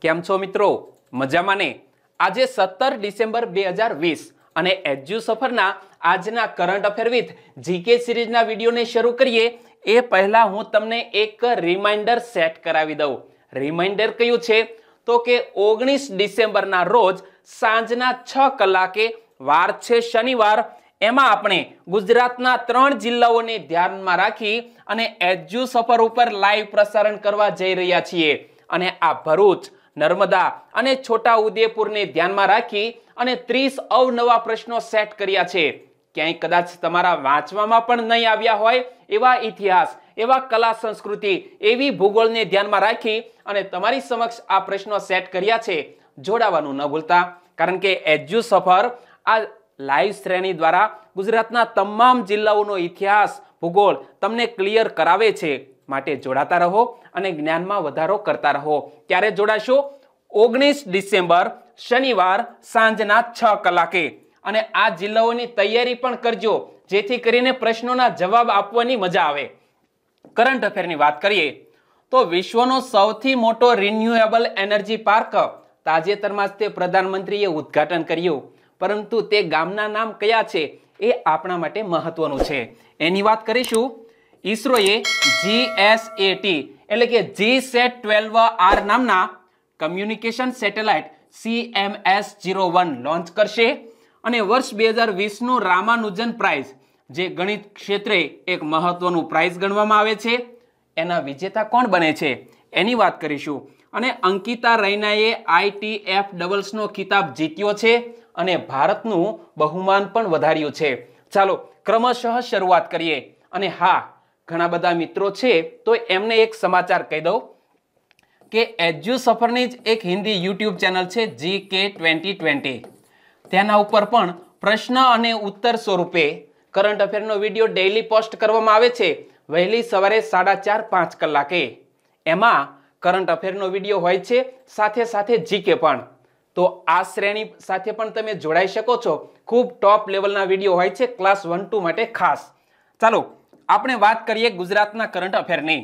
કેમ છો મિત્રો મજામાં ને આજે સત્તર ડિસેમ્બર બે હજાર વીસ અને એજ્યુ સફરના આજના કરંટ અફેર વિથ જીકે સિરીઝના વિડીયોને શરૂ કરીએ એ પહેલાં હું તમને એક રિમાઇન્ડર સેટ કરાવી દઉં રિમાઇન્ડર કયું છે તો કે ઓગણીસ ડિસેમ્બરના રોજ સાંજના છ કલાકે વાર છે શનિવાર એમાં આપણે ગુજરાતના ત્રણ જિલ્લાઓને ધ્યાનમાં રાખી અને એજ્યુ સફર ઉપર લાઈવ પ્રસારણ કરવા જઈ રહ્યા છીએ અને આ ભરૂચ નર્મદા અને છોટા ઉદયપુરને ધ્યાનમાં રાખી અને ત્રીસ અવનવા પ્રશ્નો સેટ કર્યા છે ક્યાંય કદાચ તમારા વાંચવામાં પણ નહીં આવ્યા હોય એવા ઇતિહાસ એવા કલા સંસ્કૃતિ એવી ભૂગોળને ધ્યાનમાં રાખી અને તમારી સમક્ષ આ પ્રશ્નો સેટ કર્યા છે જોડાવાનું ન ભૂલતા કારણ કે એજ્યુ સફર આ લાઈવ શ્રેણી દ્વારા ગુજરાતના તમામ જિલ્લાઓનો ઇતિહાસ ભૂગોળ તમને ક્લિયર કરાવે છે માટે જોડાતા રહો અને જ્ઞાનમાં વધારો કરતા રહો ક્યારે જોડાશો ઓગણીસ ડિસેમ્બર શનિવાર સાંજના છ કલાકે અને આ જિલ્લાઓની તૈયારી પણ કરજો જેથી કરીને પ્રશ્નોના જવાબ આપવાની મજા આવે કરંટ અફેરની વાત કરીએ તો વિશ્વનો સૌથી મોટો રિન્યુએબલ એનર્જી પાર્ક તાજેતરમાં જ તે પ્રધાનમંત્રીએ ઉદ્ઘાટન કર્યું પરંતુ તે ગામના નામ કયા છે એ આપણા માટે મહત્વનું છે એની વાત કરીશું ઈસરોએ જીએસએટી એટલે કે જી સેટ ટ્વેલ્વ આર નામના communication satellite CMS zero one launch કરશે અને વર્ષ બે હજાર વીસનું રામાનુજન પ્રાઇઝ જે ગણિત ક્ષેત્રે એક મહત્વનું પ્રાઇઝ ગણવામાં આવે છે એના વિજેતા કોણ બને છે એની વાત કરીશું અને અંકિતા રૈનાએ આઈટીએફ ડબલ્સનો ખિતાબ જીત્યો છે અને ભારતનું બહુમાન પણ વધાર્યું છે ચાલો ક્રમશઃ શરૂઆત કરીએ અને હા ઘણા બધા મિત્રો છે તો એમને એક સમાચાર કહી દઉં કે એજ્યુ સફરની જ એક હિન્દી યુટ્યુબ ચેનલ છે જી કે ટ્વેન્ટી ટ્વેન્ટી તેના ઉપર પણ પ્રશ્ન અને ઉત્તર સ્વરૂપે કરંટ અફેરનો વિડીયો ડેઇલી પોસ્ટ કરવામાં આવે છે વહેલી સવારે સાડા ચાર પાંચ કલાકે એમાં કરંટ અફેરનો વિડીયો હોય છે સાથે સાથે જીકે પણ તો આ શ્રેણી સાથે પણ તમે જોડાઈ શકો છો ખૂબ ટોપ લેવલના વિડીયો હોય છે ક્લાસ વન ટુ માટે ખાસ ચાલો આપણે વાત કરીએ ગુજરાતના કરંટ અફેરની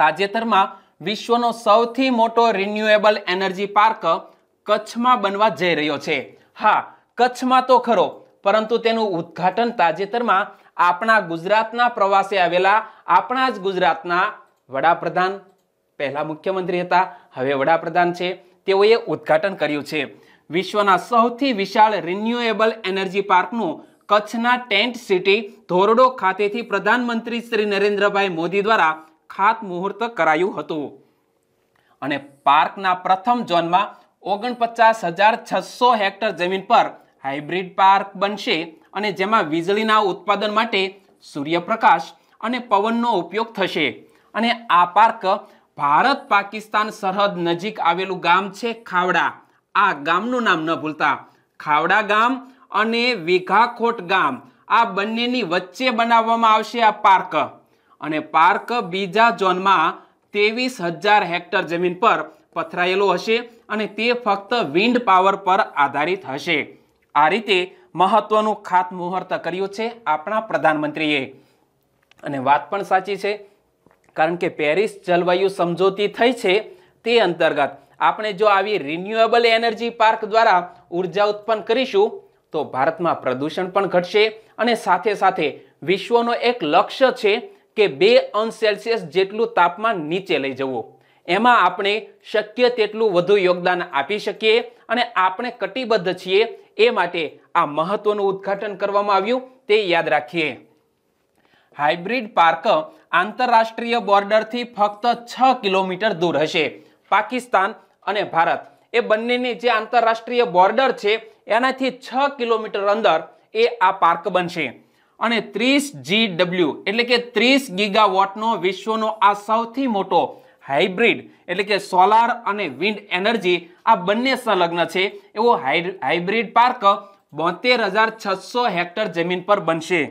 તાજેતરમાં વિશ્વનો સૌથી મોટો રિન્યુએબલ એનર્જી પાર્ક કચ્છમાં બનવા જઈ રહ્યો છે હા કચ્છમાં તો ખરો પરંતુ તેનું ઉદ્ઘાટન તાજેતરમાં આપણા ગુજરાતના પ્રવાસે આવેલા આપણા જ ગુજરાતના વડાપ્રધાન પહેલા મુખ્યમંત્રી હતા હવે વડાપ્રધાન છે તેઓએ ઉદ્ઘાટન કર્યું છે વિશ્વના સૌથી વિશાળ રિન્યુએબલ એનર્જી પાર્કનું કચ્છના ટેન્ટ સિટી ધોરડો ખાતેથી પ્રધાનમંત્રી શ્રી નરેન્દ્રભાઈ મોદી દ્વારા ખાતમુહૂર્ત કરાયું હતું અને પાર્કના પ્રથમ ઝોનમાં ઓગણપચાસ હજાર છસો હેક્ટર જમીન પર હાઇબ્રિડ પાર્ક બનશે અને જેમાં વીજળીના ઉત્પાદન માટે સૂર્યપ્રકાશ અને પવનનો ઉપયોગ થશે અને આ પાર્ક ભારત પાકિસ્તાન સરહદ નજીક આવેલું ગામ છે ખાવડા આ ગામનું નામ ન ભૂલતા ખાવડા ગામ અને વિઘાખોટ ગામ આ બંનેની વચ્ચે બનાવવામાં આવશે આ પાર્ક અને પાર્ક બીજા ઝોનમાં ત્રેવીસ હજાર હેક્ટર જમીન પર પથરાયેલો હશે અને તે ફક્ત વિન્ડ પાવર પર આધારિત હશે આ રીતે મહત્વનું ખાતમુહૂર્ત કર્યું છે આપણા પ્રધાનમંત્રીએ અને વાત પણ સાચી છે કારણ કે પેરિસ જલવાયુ સમજૂતી થઈ છે તે અંતર્ગત આપણે જો આવી રિન્યુએબલ એનર્જી પાર્ક દ્વારા ઉર્જા ઉત્પન્ન કરીશું તો ભારતમાં પ્રદૂષણ પણ ઘટશે અને સાથે સાથે વિશ્વનો એક લક્ષ્ય છે કે બે અંશ સેલ્સિયસ જેટલું તાપમાન નીચે લઈ જવું એમાં આપણે શક્ય તેટલું વધુ યોગદાન આપી શકીએ અને આપણે કટિબદ્ધ છીએ એ માટે આ મહત્વનું ઉદ્ઘાટન કરવામાં આવ્યું તે યાદ રાખીએ હાઇબ્રિડ પાર્ક આંતરરાષ્ટ્રીય બોર્ડરથી ફક્ત છ કિલોમીટર દૂર હશે પાકિસ્તાન અને ભારત એ બંનેની જે આંતરરાષ્ટ્રીય બોર્ડર છે એનાથી છ કિલોમીટર અંદર એ આ પાર્ક બનશે અને ત્રીસ જી ડબલ્યુ એટલે કે ત્રીસ ગીગા વોટનો વિશ્વનો આ સૌથી મોટો હાઇબ્રિડ એટલે કે સોલાર અને વિન્ડ એનર્જી આ બંને સંલગ્ન છે એવો હાઇબ્રિડ પાર્ક બોતેર હજાર છસો હેક્ટર જમીન પર બનશે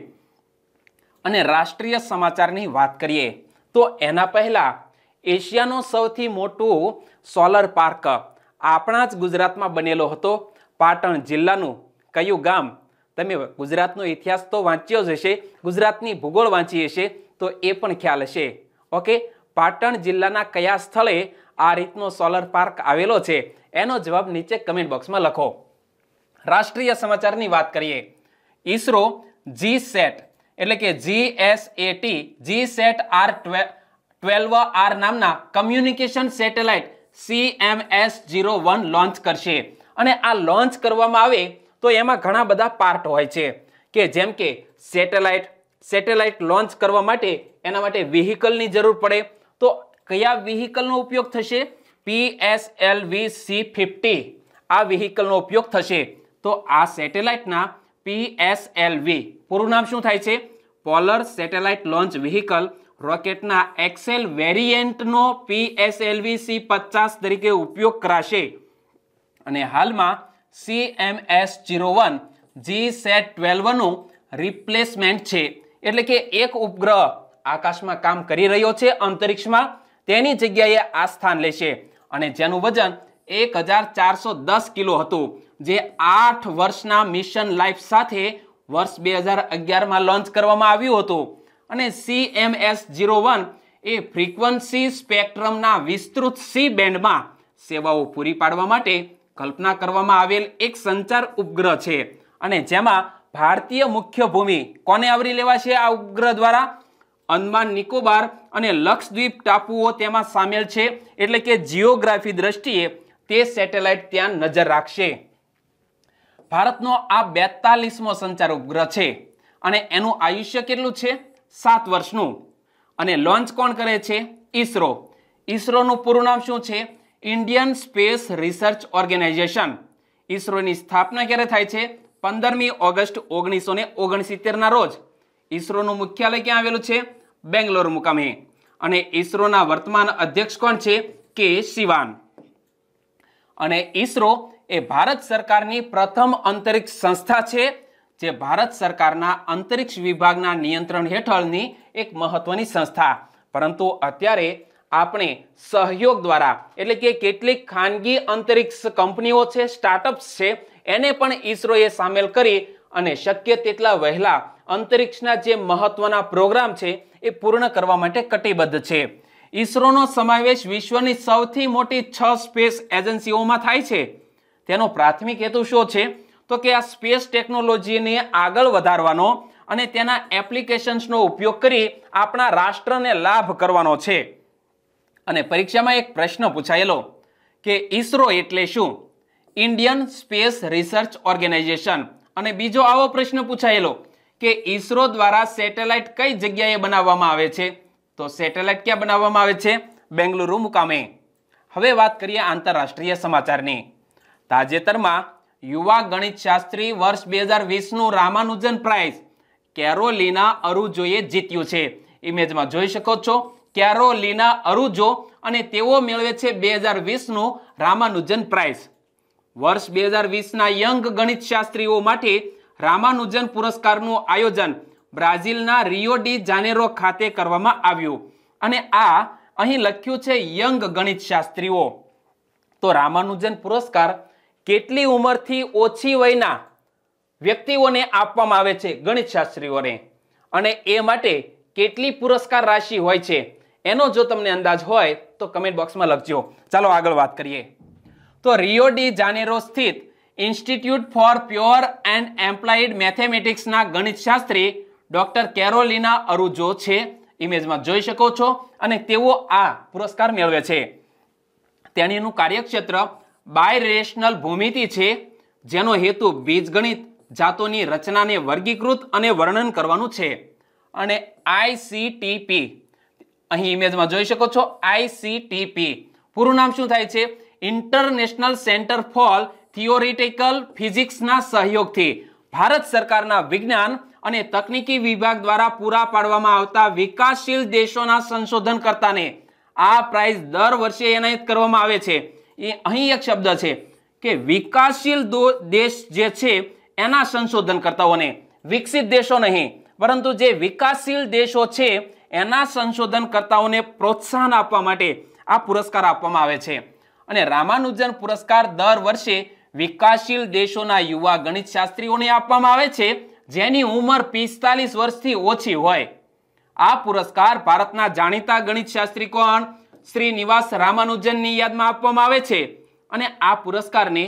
અને રાષ્ટ્રીય સમાચારની વાત કરીએ તો એના પહેલાં એશિયાનો સૌથી મોટો સોલર પાર્ક આપણા જ ગુજરાતમાં બનેલો હતો પાટણ જિલ્લાનું કયું ગામ તમે ગુજરાતનો ઇતિહાસ તો વાંચ્યો જ હશે ગુજરાતની ભૂગોળ વાંચી હશે તો એ પણ ખ્યાલ હશે ઓકે પાટણ જિલ્લાના કયા સ્થળે આ રીતનો સોલર પાર્ક આવેલો છે એનો જવાબ નીચે કમેન્ટ બોક્સમાં લખો રાષ્ટ્રીય સમાચારની વાત કરીએ ઈસરો જી સેટ એટલે કે G S A T GSAT R twelve R નામના communication satellite C M S zero one launch કરશે અને આ લોન્ચ કરવામાં આવે તો એમાં ઘણા બધા પાર્ટ હોય છે કે જેમ કે સેટેલાઇટ સેટેલાઇટ લોન્ચ કરવા માટે એના માટે વ્હીકલની જરૂર પડે તો કયા વ્હીકલનો ઉપયોગ થશે પીએસએલવી સી ફિફ્ટી આ વ્હીકલનો ઉપયોગ થશે તો આ સેટેલાઇટના પીએસએલવી પૂરું નામ શું થાય છે પોલર સેટેલાઇટ લોન્ચ વ્હીકલ રોકેટના એક્સેલ વેરિએન્ટનો વી સી પચાસ તરીકે ઉપયોગ કરાશે અને હાલમાં C M S zero one GSAT ટ્વેલ્વનું રિપ્લેસમેન્ટ છે એટલે કે એક ઉપગ્રહ આકાશમાં કામ કરી રહ્યો છે અંતરિક્ષમાં તેની જગ્યાએ આ સ્થાન લેશે અને જેનું વજન એક હજાર ચારસો દસ કિલો હતું જે આઠ વર્ષના મિશન લાઈફ સાથે વર્ષ બે હજાર અગિયારમાં લોન્ચ કરવામાં આવ્યું હતું અને C M S zero one એ ફ્રીક્વન્સી સ્પેક્ટ્રમના વિસ્તૃત સી બેન્ડમાં સેવાઓ પૂરી પાડવા માટે કલ્પના કરવામાં આવેલ એક સંચાર ઉપગ્રહ છે અને જેમાં ભારતીય મુખ્ય ભૂમિ કોને આવરી લેવાશે આ ઉપગ્રહ દ્વારા અંદમાન નિકોબાર અને લક્ષદ્વીપ ટાપુઓ તેમાં સામેલ છે એટલે કે જીઓગ્રાફી દ્રષ્ટિએ તે સેટેલાઇટ ત્યાં નજર રાખશે ભારતનો આ બેતાલીસમો સંચાર ઉપગ્રહ છે અને એનું આયુષ્ય કેટલું છે સાત વર્ષનું અને લોન્ચ કોણ કરે છે ઈસરો ઈસરોનું પૂરું નામ શું છે ઇન્ડિયન સ્પેસ રિસર્ચ ઓર્ગેનાઇઝેશન ઇસરોની સ્થાપના ક્યારે થાય છે પંદરમી ઓગસ્ટ ઓગણીસો ને ઓગણસિત્તેરના રોજ ઇસરોનું મુખ્યાલય ક્યાં આવેલું છે બેંગ્લોર મુકામે અને ઇસરોના વર્તમાન અધ્યક્ષ કોણ છે કે શિવાન અને ઇસરો એ ભારત સરકારની પ્રથમ અંતરિક્ષ સંસ્થા છે જે ભારત સરકારના અંતરિક્ષ વિભાગના નિયંત્રણ હેઠળની એક મહત્વની સંસ્થા પરંતુ અત્યારે આપણે સહયોગ દ્વારા એટલે કે કેટલીક ખાનગી અંતરિક્ષ કંપનીઓ છે સ્ટાર્ટઅપ્સ છે એને પણ ઈસરોએ સામેલ કરી અને શક્ય તેટલા વહેલા અંતરિક્ષના જે મહત્વના પ્રોગ્રામ છે એ પૂર્ણ કરવા માટે કટિબદ્ધ છે ઈસરોનો સમાવેશ વિશ્વની સૌથી મોટી છ સ્પેસ એજન્સીઓમાં થાય છે તેનો પ્રાથમિક હેતુ શું છે તો કે આ સ્પેસ ટેકનોલોજીને આગળ વધારવાનો અને તેના એપ્લિકેશન્સનો ઉપયોગ કરી આપણા રાષ્ટ્રને લાભ કરવાનો છે અને પરીક્ષામાં એક પ્રશ્ન પૂછાયેલો કે ઇસરો એટલે શું ઇન્ડિયન સ્પેસ રિસર્ચ ઓર્ગેનાઇઝેશન અને બીજો આવો પ્રશ્ન પૂછાયેલો કે ઇસરો દ્વારા સેટેલાઇટ કઈ જગ્યાએ બનાવવામાં આવે છે તો સેટેલાઇટ ક્યાં બનાવવામાં આવે છે બેંગલુરુ મુકામે હવે વાત કરીએ આંતરરાષ્ટ્રીય સમાચારની તાજેતરમાં યુવા ગણિતશાસ્ત્રી વર્ષ બે હજાર વીસનું રામાનુજન પ્રાઇઝ કેરોલિના અરુજોએ જીત્યું છે ઇમેજમાં જોઈ શકો છો કેરોલિના અરુજો અને તેઓ મેળવે છે બે હજાર વીસનું રામાનુજન પ્રાઇઝ વર્ષ બે હજાર વીસના યંગ ગણિત શાસ્ત્રીઓ માટે રામાનુજન પુરસ્કારનું આયોજન બ્રાઝિલના રિયો ડી જાનેરો ખાતે કરવામાં આવ્યું અને આ અહીં લખ્યું છે યંગ ગણિત શાસ્ત્રીઓ તો રામાનુજન પુરસ્કાર કેટલી ઉંમરથી ઓછી વયના વ્યક્તિઓને આપવામાં આવે છે ગણિત શાસ્ત્રીઓને અને એ માટે કેટલી પુરસ્કાર રાશિ હોય છે એનો જો તમને અંદાજ હોય તો કમેન્ટ બોક્સમાં લખજો ચાલો આગળ વાત કરીએ તો રિયો ડી જાનેરો સ્થિત institute for pure and applied મેથેમેટિક્સના ગણિતશાસ્ત્રી ડૉક્ટર કેરોલિના અરુજો છે ઇમેજમાં જોઈ શકો છો અને તેઓ આ પુરસ્કાર મેળવે છે તેણીનું કાર્યક્ષેત્ર બાયરેશનલ ભૂમિતિ છે જેનો હેતુ બીજગણિત જાતોની રચનાને વર્ગીકૃત અને વર્ણન કરવાનું છે અને આઈસીટીપી અહીં ઇમેજમાં જોઈ શકો છો આઈસીટીપી પૂરું નામ શું થાય છે ઇન્ટરનેશનલ સેન્ટર ફોર થિયોરિટિકલ ફિઝિક્સના સહયોગથી ભારત સરકારના વિજ્ઞાન અને તકનીકી વિભાગ દ્વારા પૂરા પાડવામાં આવતા વિકાસશીલ દેશોના સંશોધનકર્તાને આ પ્રાઇઝ દર વર્ષે એનાયત કરવામાં આવે છે એ અહીં એક શબ્દ છે કે વિકાસશીલ દેશ જે છે એના સંશોધનકર્તાઓને વિકસિત દેશો નહીં પરંતુ જે વિકાસશીલ દેશો છે એના સંશોધનકર્તાઓને પ્રોત્સાહન આપવા માટે આ પુરસ્કાર આપવામાં આવે છે અને રામાનુજન પુરસ્કાર દર વર્ષે વિકાસશીલ દેશોના યુવા ગણિતશાસ્ત્રીઓને આપવામાં આવે છે જેની ઉંમર પિસ્તાલીસ વર્ષથી ઓછી હોય આ પુરસ્કાર ભારતના જાણીતા ગણિતશાસ્ત્રી કોણ શ્રી નિવાસ રામાનુજનની યાદમાં આપવામાં આવે છે અને આ પુરસ્કારને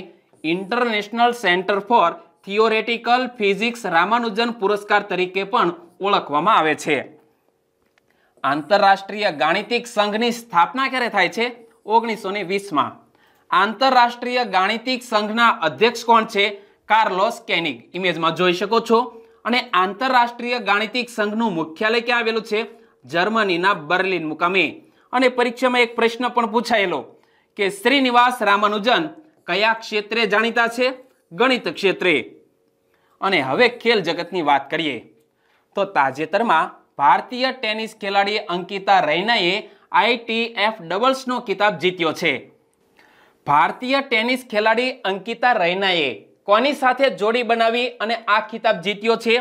international centre for theoretical physics Ramanujan પુરસ્કાર તરીકે પણ ઓળખવામાં આવે છે આંતરરાષ્ટ્રીય ગાણિતિક સંઘની સ્થાપના ક્યારે થાય છે ઓગણીસો ને વીસમાં આંતરરાષ્ટ્રીય ગાણિતિક સંઘના અધ્યક્ષ કોણ છે કાર્લોસ કેનિક ઇમેજમાં જોઈ શકો છો અને આંતરરાષ્ટ્રીય ગાણિતિક સંઘનું મુખ્યાલય ક્યાં આવેલું છે જર્મનીના બર્લિન મુકામે અને પરીક્ષામાં એક પ્રશ્ન પણ પૂછાયેલો કે શ્રીનિવાસ રામાનુજન કયા ક્ષેત્રે જાણીતા છે ગણિત ક્ષેત્રે અને હવે ખેલ જગતની વાત કરીએ તો તાજેતરમાં ભારતીય ટેનિસ ખેલાડી અંકિતા રૈનાએ આઈટીએફ ડબલ્સનો ખિતાબ જીત્યો છે ભારતીય ટેનિસ ખેલાડી અંકિતા રૈનાએ કોની સાથે જોડી બનાવી અને આ ખિતાબ જીત્યો છે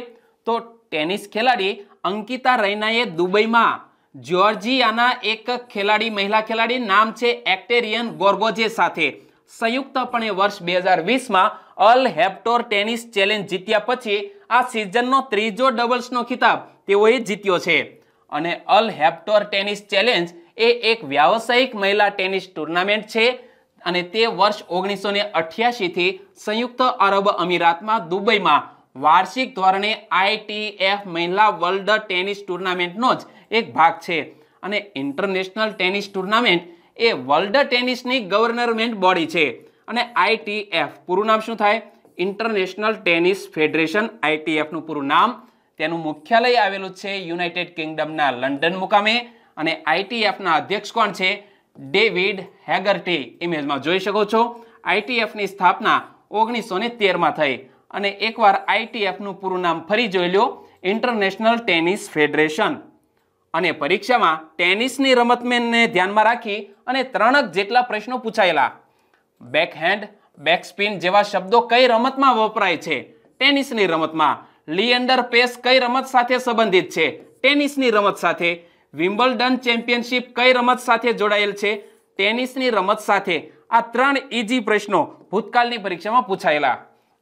તો ટેનિસ ખેલાડી અંકિતા રૈનાએ દુબઈમાં જ્યોર્જિયાના એક ખેલાડી મહિલા ખેલાડી નામ છે એક્ટેરિયન ગોર્ગોજે સાથે સંયુક્તપણે વર્ષ બે હજાર વીસમાં અલ હેપ્ટોર ટેનિસ ચેલેન્જ જીત્યા પછી આ સિઝનનો ત્રીજો ડબલ્સનો ખિતાબ તેઓએ જીત્યો છે અને અલ હેપ્ટોર ટેનિસ ચેલેન્જ એ એક વ્યાવસાયિક મહિલા ટેનિસ ટુર્નામેન્ટ છે અને તે વર્ષ ઓગણીસો ને અઠ્યાસીથી સંયુક્ત અરબ અમીરાતમાં દુબઈમાં વાર્ષિક ધોરણે આઈટીએફ મહિલા વર્લ્ડ ટેનિસ ટુર્નામેન્ટનો જ એક ભાગ છે અને ઇન્ટરનેશનલ ટેનિસ ટુર્નામેન્ટ એ વર્લ્ડ ટેનિસની ગવર્નરમેન્ટ બોડી છે અને આઈટીએફ પૂરું નામ શું થાય ઇન્ટરનેશનલ ટેનિસ ફેડરેશન આઈટીએફનું પૂરું નામ તેનું મુખ્યાલય આવેલું છે યુનાઇટેડ કિંગડમના લંડન મુકામે અને આઈટીએફના અધ્યક્ષ કોણ છે ડેવિડ હેગરટી ઇમેજમાં જોઈ શકો છો આઈટીએફની સ્થાપના ઓગણીસો ને તેરમાં થઈ અને એકવાર આઈટીએફનું પૂરું નામ ફરી જોઈ લો ઇન્ટરનેશનલ ટેનિસ ફેડરેશન અને પરીક્ષામાં ટેનિસની રમતમેનને ધ્યાનમાં રાખી અને ત્રણક જેટલા પ્રશ્નો પૂછાયેલા બેકહેન્ડ બેકસ્પિન જેવા શબ્દો કઈ રમતમાં વપરાય છે ટેનિસની રમતમાં લિએન્ડર પેસ કઈ રમત સાથે સંબંધિત છે ટેનિસની રમત સાથે વિમ્બલ્ડન ચેમ્પિયનશિપ કઈ રમત સાથે જોડાયેલ છે ટેનિસની રમત સાથે આ ત્રણ ઇઝી પ્રશ્નો ભૂતકાળની પરીક્ષામાં પૂછાયેલા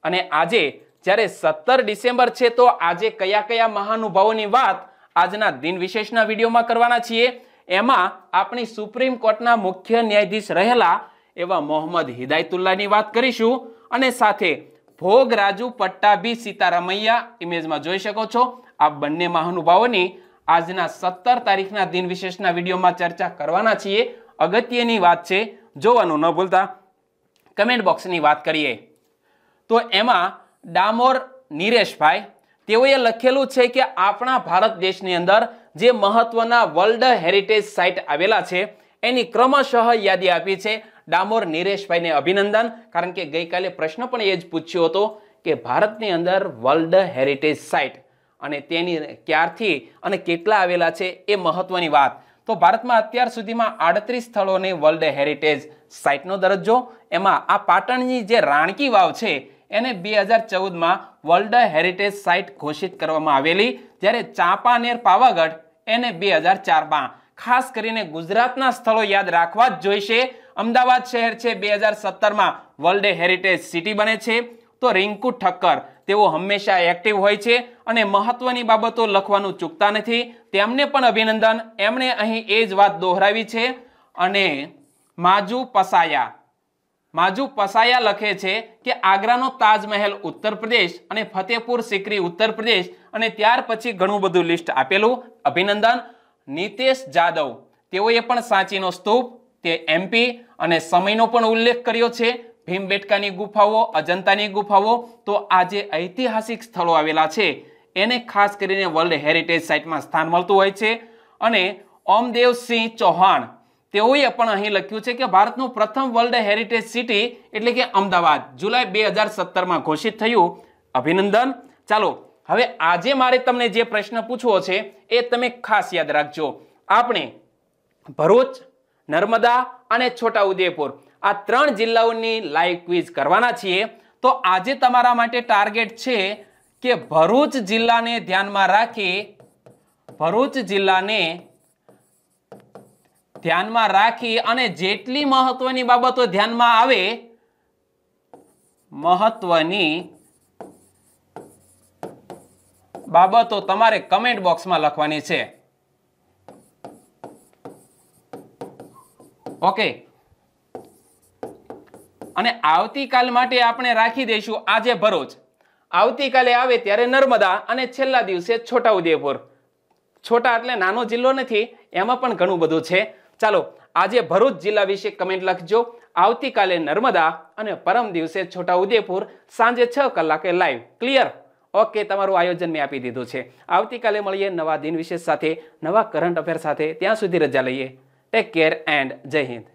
અને આજે જ્યારે સત્તર ડિસેમ્બર છે તો આજે કયા કયા મહાનુભાવોની વાત આજના દિન વિશેષના વિડીયોમાં કરવાના છીએ એમાં આપણી સુપ્રીમ કોર્ટના મુખ્ય ન્યાયાધીશ રહેલા એવા મોહમ્મદ હિદાયતુલ્લાની વાત કરીશું અને સાથે ભોગરાજુ પટ્ટાભી સીતારામૈયા ઇમેજમાં જોઈ શકો છો આ બંને મહાનુભાવોની આજના સત્તર તારીખના દિન વિશેષના વિડીયોમાં ચર્ચા કરવાના છીએ અગત્યની વાત છે જોવાનું ન ભૂલતા કમેન્ટ બોક્સની વાત કરીએ તો એમાં ડામોર નિરેશભાઈ તેઓએ લખેલું છે કે આપણા ભારત દેશની અંદર જે મહત્વના વર્લ્ડ હેરિટેજ સાઇટ આવેલા છે એની ક્રમશઃ યાદી આપી છે ડામોર નિરેશભાઈને અભિનંદન કારણ કે ગઈકાલે પ્રશ્ન પણ એ જ પૂછ્યો હતો કે ભારતની અંદર વર્લ્ડ હેરિટેજ સાઇટ અને તેની ક્યારથી અને કેટલા આવેલા છે એ મહત્વની વાત તો ભારતમાં અત્યાર સુધીમાં આડત્રીસ સ્થળોને વર્લ્ડ હેરિટેજ સાઇટનો દરજ્જો એમાં આ પાટણની જે રાણકી વાવ છે એને બે હજાર ચૌદમાં વર્લ્ડ હેરિટેજ સાઇટ ઘોષિત કરવામાં આવેલી જ્યારે ચાંપાનેર પાવાગઢ એને બે હજાર ચારમાં ખાસ કરીને ગુજરાતના સ્થળો યાદ રાખવા જ જોઈશે અમદાવાદ શહેર છે બે હજાર સત્તરમાં વર્લ્ડ હેરિટેજ સિટી બને છે તો રિંકુ ઠક્કર તેઓ હંમેશા એક્ટિવ હોય છે અને મહત્વની બાબતો લખવાનું ચૂકતા નથી તેમને પણ અભિનંદન એમણે અહીં એ જ વાત દોહરાવી છે અને માજુ પસાયા માજુ પસાયા લખે છે કે આગ્રાનો તાજમહેલ ઉત્તર પ્રદેશ અને ફતેપુર સિકરી ઉત્તર પ્રદેશ અને ત્યાર પછી ઘણું બધું લિસ્ટ આપેલું અભિનંદન નિતેશ જાદવ તેઓએ પણ સાંચીનો સ્તૂપ તે એમપી અને સમયનો પણ ઉલ્લેખ કર્યો છે ભીમબેટકાની ગુફાઓ અજંતાની ગુફાઓ તો આ જે ઐતિહાસિક સ્થળો આવેલા છે એને ખાસ કરીને વર્લ્ડ હેરિટેજ સાઇટમાં સ્થાન મળતું હોય છે અને ઓમદેવસિંહ ચૌહાણ તેઓએ પણ અહીં લખ્યું છે કે ભારતનું પ્રથમ વર્લ્ડ હેરિટેજ સિટી એટલે કે અમદાવાદ જુલાઈ બે હજાર સત્તરમાં ઘોષિત થયું અભિનંદન ચાલો હવે આજે મારે તમને જે પ્રશ્ન પૂછવો છે એ તમે ખાસ યાદ રાખજો આપણે ભરૂચ નર્મદા અને છોટા છોટાઉદેપુર આ ત્રણ જિલ્લાઓની લાઈવ ક્વિઝ કરવાના છીએ તો આજે તમારા માટે ટાર્ગેટ છે કે ભરૂચ જિલ્લાને ધ્યાનમાં રાખી ભરૂચ જિલ્લાને ધ્યાનમાં રાખી અને જેટલી મહત્વની બાબતો ધ્યાનમાં આવે મહત્વની બાબતો તમારે કમેન્ટ બોક્સમાં લખવાની છે ઓકે અને આવતીકાલ માટે આપણે રાખી દઈશું આજે ભરૂચ આવતીકાલે આવે ત્યારે નર્મદા અને છેલ્લા દિવસે છોટા ઉદયપુર છોટા એટલે નાનો જિલ્લો નથી એમાં પણ ઘણું બધું છે ચાલો આજે ભરૂચ જિલ્લા વિશે કમેન્ટ લખજો આવતીકાલે નર્મદા અને પરમ દિવસે છોટા ઉદયપુર સાંજે છ કલાકે લાઈવ ક્લિયર ઓકે તમારું આયોજન મેં આપી દીધું છે આવતીકાલે મળીએ નવા દિન વિશેષ સાથે નવા કરંટ અફેર સાથે ત્યાં સુધી રજા લઈએ ટેક કેર એન્ડ જય હિન્દ